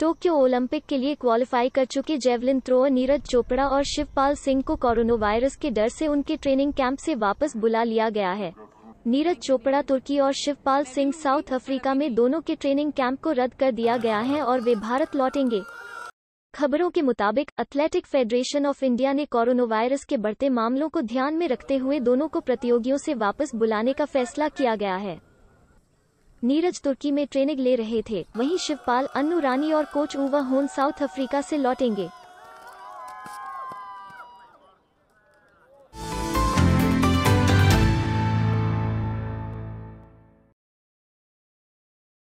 Tokyo Olympic के लिए qualify कर चुके जेवलिन थ्रोअर नीरज चोपड़ा और शिवपाल सिंह को कोरोना वायरस के डर से उनके ट्रेनिंग कैंप से वापस बुला लिया गया है नीरज चोपड़ा तुर्की और शिवपाल सिंह साउथ अफ्रीका में दोनों के ट्रेनिंग कैंप को रद्द कर दिया गया है और वे भारत लौटेंगे खबरों के मुताबिक एथलेटिक फेडरेशन ऑफ इंडिया ने कोरोना वायरस के बढ़ते मामलों को ध्यान में रखते हुए दोनों को प्रतियोगियों से वापस बुलाने का फैसला किया गया है नीरज तुर्की में ट्रेनिंग ले रहे थे वहीं शिवपाल अन्नू रानी और कोच उवा होन साउथ अफ्रीका से लौटेंगे